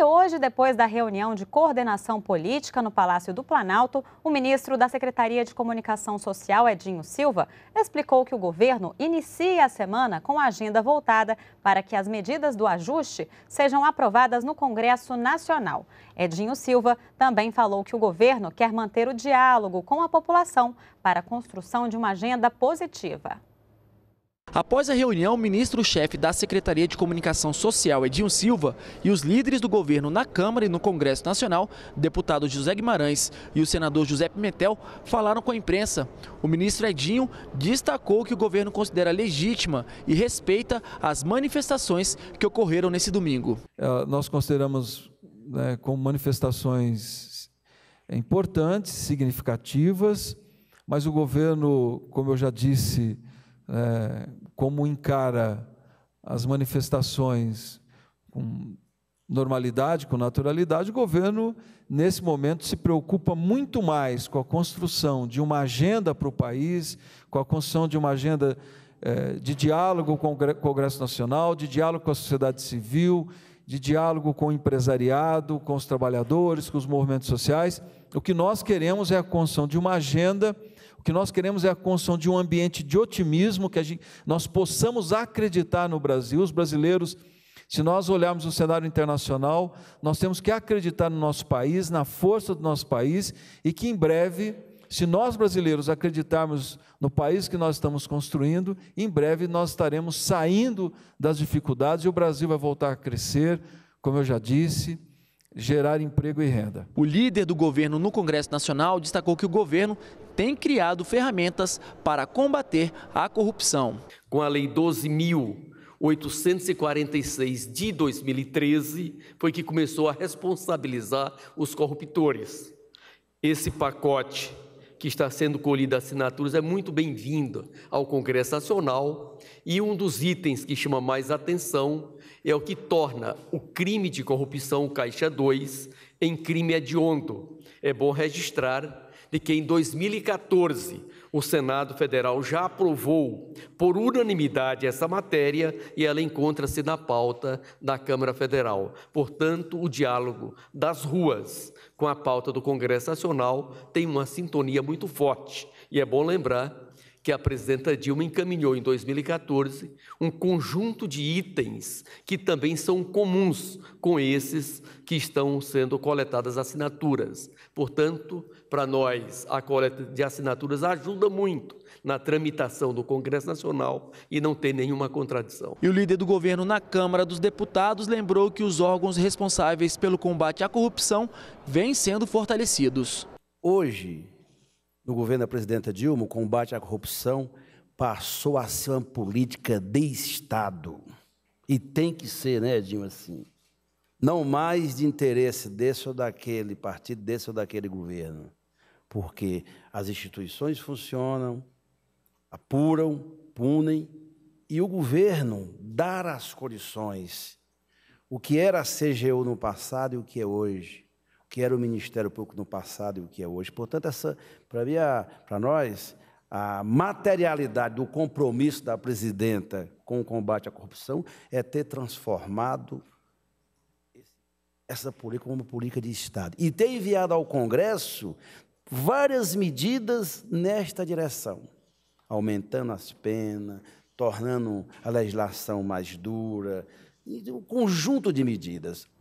E hoje, depois da reunião de coordenação política no Palácio do Planalto, o ministro da Secretaria de Comunicação Social, Edinho Silva, explicou que o governo inicia a semana com a agenda voltada para que as medidas do ajuste sejam aprovadas no Congresso Nacional. Edinho Silva também falou que o governo quer manter o diálogo com a população para a construção de uma agenda positiva. Após a reunião, o ministro-chefe da Secretaria de Comunicação Social, Edinho Silva, e os líderes do governo na Câmara e no Congresso Nacional, deputado José Guimarães e o senador José Pimentel, falaram com a imprensa. O ministro Edinho destacou que o governo considera legítima e respeita as manifestações que ocorreram nesse domingo. É, nós consideramos né, como manifestações importantes, significativas, mas o governo, como eu já disse, é, como encara as manifestações com normalidade, com naturalidade, o governo, nesse momento, se preocupa muito mais com a construção de uma agenda para o país, com a construção de uma agenda é, de diálogo com o Congresso Nacional, de diálogo com a sociedade civil, de diálogo com o empresariado, com os trabalhadores, com os movimentos sociais. O que nós queremos é a construção de uma agenda o que nós queremos é a construção de um ambiente de otimismo, que a gente, nós possamos acreditar no Brasil. Os brasileiros, se nós olharmos o cenário internacional, nós temos que acreditar no nosso país, na força do nosso país, e que em breve, se nós brasileiros acreditarmos no país que nós estamos construindo, em breve nós estaremos saindo das dificuldades e o Brasil vai voltar a crescer, como eu já disse gerar emprego e renda. O líder do governo no Congresso Nacional destacou que o governo tem criado ferramentas para combater a corrupção. Com a Lei 12.846 de 2013, foi que começou a responsabilizar os corruptores. Esse pacote que está sendo colhido assinaturas é muito bem vindo ao Congresso Nacional e um dos itens que chama mais atenção é o que torna o crime de corrupção Caixa 2 em crime hediondo. É bom registrar de que em 2014 o Senado Federal já aprovou por unanimidade essa matéria e ela encontra-se na pauta da Câmara Federal. Portanto, o diálogo das ruas com a pauta do Congresso Nacional tem uma sintonia muito forte. E é bom lembrar que a presidenta Dilma encaminhou em 2014 um conjunto de itens que também são comuns com esses que estão sendo coletadas assinaturas. Portanto, para nós, a coleta de assinaturas ajuda muito na tramitação do Congresso Nacional e não tem nenhuma contradição. E o líder do governo na Câmara dos Deputados lembrou que os órgãos responsáveis pelo combate à corrupção vêm sendo fortalecidos. Hoje, no governo da presidenta Dilma, o combate à corrupção passou a ser uma política de Estado. E tem que ser, né, Dilma? assim. Não mais de interesse desse ou daquele partido, desse ou daquele governo. Porque as instituições funcionam, apuram, punem, e o governo dar as condições. O que era a CGU no passado e o que é hoje que era o Ministério Público no passado e o que é hoje. Portanto, essa, é, para nós, a materialidade do compromisso da presidenta com o combate à corrupção é ter transformado essa política como política de Estado e ter enviado ao Congresso várias medidas nesta direção, aumentando as penas, tornando a legislação mais dura, um conjunto de medidas.